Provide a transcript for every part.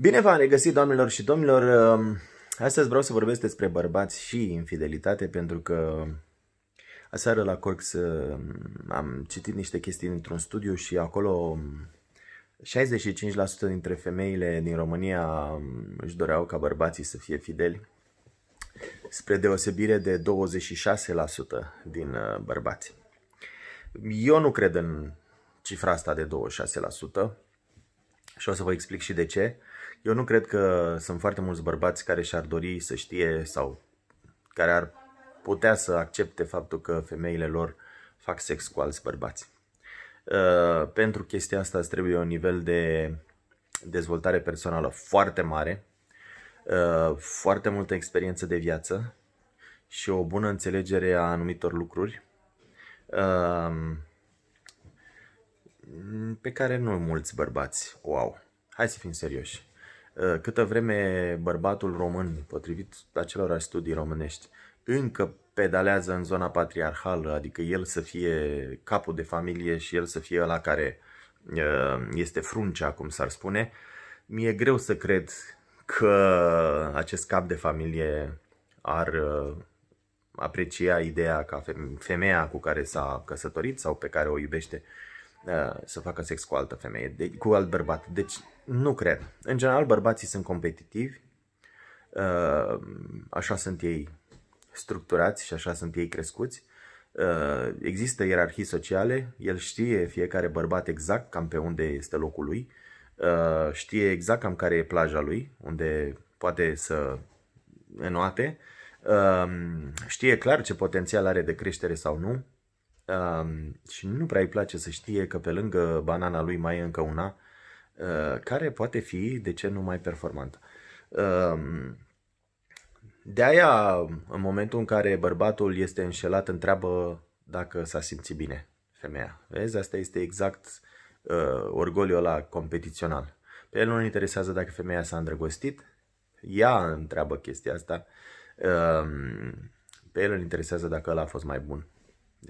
Bine v-am regăsit, doamnelor și domnilor. Um, astăzi vreau să vorbesc despre bărbați și infidelitate, pentru că aseară la Corx um, am citit niște chestii într un studiu și acolo 65% um, dintre femeile din România își doreau ca bărbații să fie fideli, spre deosebire de 26% din uh, bărbați. Eu nu cred în cifra asta de 26% și o să vă explic și de ce. Eu nu cred că sunt foarte mulți bărbați care și-ar dori să știe sau care ar putea să accepte faptul că femeile lor fac sex cu alți bărbați. Uh, pentru chestia asta îți trebuie un nivel de dezvoltare personală foarte mare, uh, foarte multă experiență de viață și o bună înțelegere a anumitor lucruri uh, pe care nu mulți bărbați o au. Hai să fim serioși. Eh, câtă vreme bărbatul român, potrivit acelor studii românești, încă pedalează în zona patriarhală, adică el să fie capul de familie și el să fie la care eh, este fruncea, cum s-ar spune, mi-e greu să cred că acest cap de familie ar eh, aprecia ideea ca femeia cu care s-a căsătorit sau pe care o iubește Uh, să facă sex cu altă femeie, de, cu alt bărbat. Deci nu cred. În general, bărbații sunt competitivi, uh, așa sunt ei structurați și așa sunt ei crescuți. Uh, există ierarhii sociale, el știe fiecare bărbat exact cam pe unde este locul lui, știe exact cam care e plaja lui, unde poate să înoate, știe clar ce potențial are de creștere sau nu, um, și nu prea îi place să știe că pe lângă banana lui mai e încă una uh, care poate fi, de ce nu mai performantă. Um, de aia, în momentul în care bărbatul este înșelat, întreabă dacă s-a simțit bine femeia. Vezi, asta este exact uh, orgoliul ăla competițional. Pe el nu-l interesează dacă femeia s-a îndrăgostit, ea întreabă chestia asta. Uh, pe el îl interesează dacă ăla a fost mai bun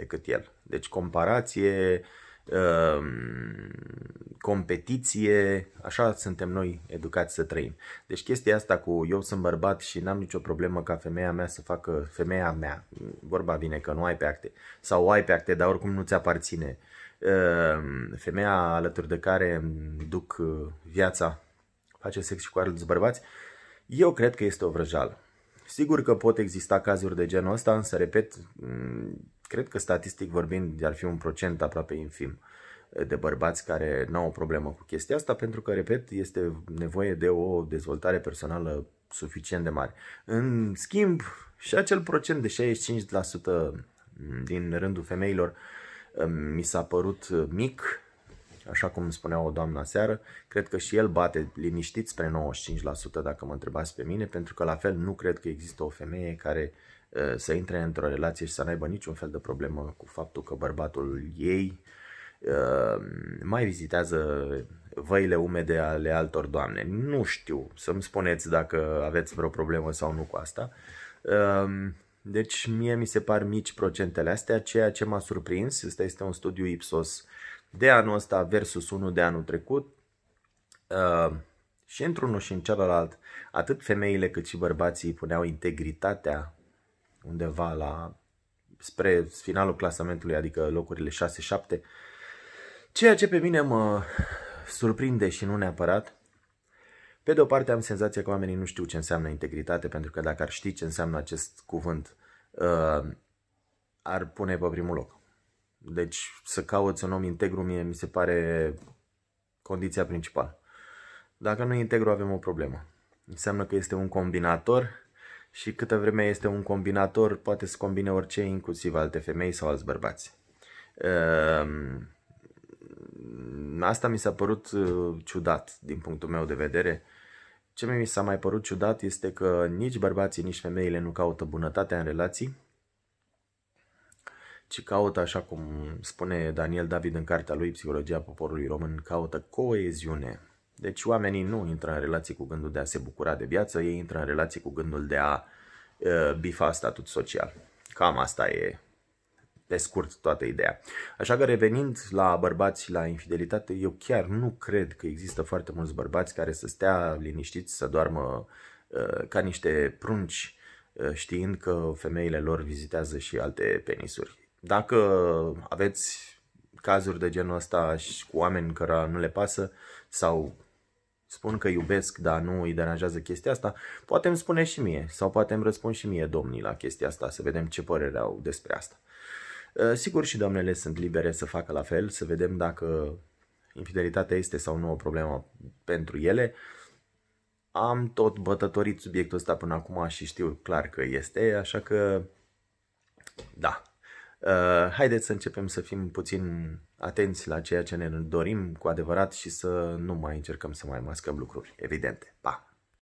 decât el. Deci comparație, ehm, competiție, așa suntem noi educați să trăim. Deci chestia asta cu eu sunt bărbat și n-am nicio problemă ca femeia mea să facă femeia mea, vorba vine că nu ai pe acte, sau ai pe acte, dar oricum nu ți aparține. Ehm, femeia alături de care duc uh, viața face sex și cu alți bărbați, eu cred că este o vrăjală. Sigur că pot exista cazuri de genul ăsta, însă, repet, cred că statistic vorbind ar fi un procent aproape infim eh, de bărbați care nu au o problemă cu chestia asta, pentru că, repet, este nevoie de o dezvoltare personală suficient de mare. În schimb, și acel procent de 65% mm, din rândul femeilor mm, mi s-a părut eh, mic, așa cum spunea o doamnă seară, cred că și el bate liniștit spre 95% dacă mă întrebați pe mine, pentru că la fel nu cred că există o femeie care Uh, să intre într-o relație și să n-aibă niciun fel de problemă cu faptul că bărbatul ei uh, mai vizitează văile umede ale altor doamne. Nu știu să-mi spuneți dacă aveți vreo problemă sau nu cu asta. Uh, deci mie mi se par mici procentele astea, ceea ce m-a surprins, ăsta este un studiu Ipsos de anul ăsta versus unul de anul trecut, și într-unul și în celălalt, atât femeile cât și bărbații puneau integritatea undeva la spre finalul clasamentului, adică locurile 6-7. Ceea ce pe mine mă surprinde și nu neapărat, pe de o parte am senzația că oamenii nu știu ce înseamnă integritate, pentru că dacă ar ști ce înseamnă acest cuvânt, uh, ar pune pe primul loc. Deci să cauți un om integru mie mi se pare condiția principală. Dacă nu integru avem o problemă. Înseamnă că este un combinator și câtă vreme este un combinator, poate să combine orice, inclusiv alte femei sau alți bărbați. Ehm, asta mi s-a părut uh, ciudat din punctul meu de vedere. Ce mi s-a mai părut ciudat este că nici bărbații, nici femeile nu caută bunătatea în relații, ci caută, așa cum spune Daniel David în cartea lui Psihologia poporului român, caută coeziune deci oamenii nu intră în relație cu gândul de a se bucura de viață, ei intră în relație cu gândul de a uh, bifa statut social. Cam asta e pe scurt toată ideea. Așa că revenind la bărbați și la infidelitate, eu chiar nu cred că există foarte mulți bărbați care să stea liniștiți, să doarmă uh, ca niște prunci, uh, știind că femeile lor vizitează și alte penisuri. Dacă aveți cazuri de genul ăsta și cu oameni care nu le pasă sau spun că iubesc, dar nu îi deranjează chestia asta, poate îmi spune și mie sau poate îmi răspund și mie domnii la chestia asta să vedem ce părere au despre asta. Uh, sigur și doamnele sunt libere să facă la fel, să vedem dacă infidelitatea este sau nu o problemă pentru ele. Am tot bătătorit subiectul ăsta până acum și știu clar că este, așa că da, Uh, haideți să începem să fim puțin atenți la ceea ce ne dorim cu adevărat și să nu mai încercăm să mai mascăm lucruri evidente. Pa!